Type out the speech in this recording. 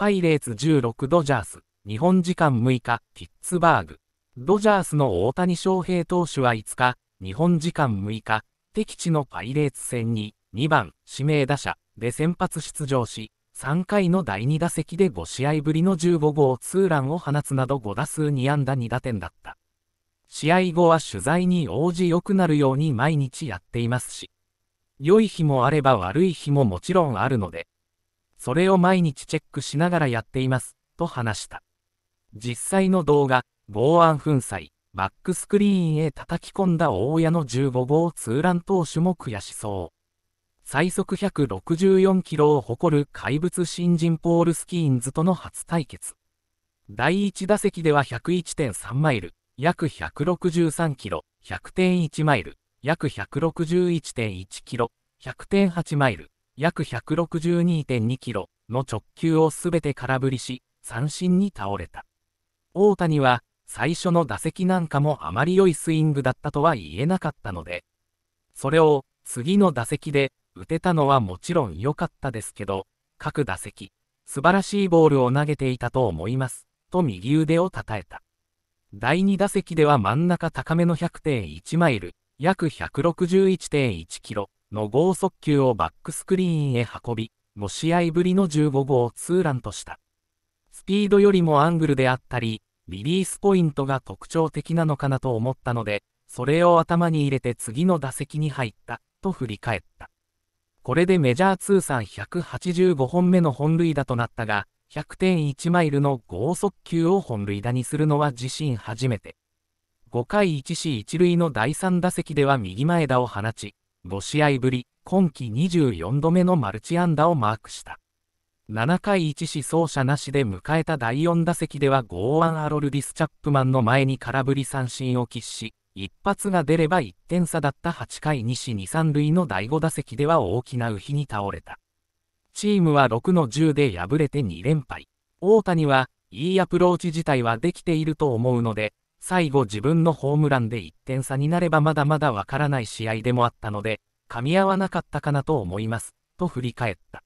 パイレーツ16ドジャース、日本時間6日、ピッツバーグ。ドジャースの大谷翔平投手は5日、日本時間6日、敵地のパイレーツ戦に2番指名打者で先発出場し、3回の第2打席で5試合ぶりの15号ツーランを放つなど5打数2安打2打点だった。試合後は取材に応じ良くなるように毎日やっていますし、良い日もあれば悪い日ももちろんあるので、それを毎日チェックしながらやっています、と話した。実際の動画、剛腕粉砕、バックスクリーンへ叩き込んだ大屋の15号ツーラン投手も悔しそう。最速164キロを誇る怪物新人ポール・スキーンズとの初対決。第1打席では101.3マイル、約163キロ、100.1マイル、約161.1キロ、100.8マイル、約162.2キロの直球をすべて空振りし、三振に倒れた。大谷は、最初の打席なんかもあまり良いスイングだったとは言えなかったので、それを次の打席で打てたのはもちろん良かったですけど、各打席、素晴らしいボールを投げていたと思います、と右腕をたたえた。第2打席では真ん中高めの100.1マイル、約161.1キロの豪速球をバックスクリーンへ運び、5試合ぶりの15号ツーランとした。スピードよりもアングルであったり、リリースポイントが特徴的なのかなと思ったので、それを頭に入れて次の打席に入った、と振り返った。これでメジャー通算185本目の本塁打となったが、100.1マイルの豪速球を本塁打にするのは自身初めて。5回1 1塁の第3打席では右前打を放ち、5試合ぶり、今季24度目のマルチ安打をマークした。7回1死走者なしで迎えた第4打席ではゴーアン・アロルディス・チャップマンの前に空振り三振を喫し、一発が出れば1点差だった8回2 2、3塁の第5打席では大きな右比に倒れた。チームは6の10で敗れて2連敗。大谷は、いいアプローチ自体はできていると思うので、最後自分のホームランで1点差になればまだまだわからない試合でもあったので、噛み合わなかったかなと思います、と振り返った。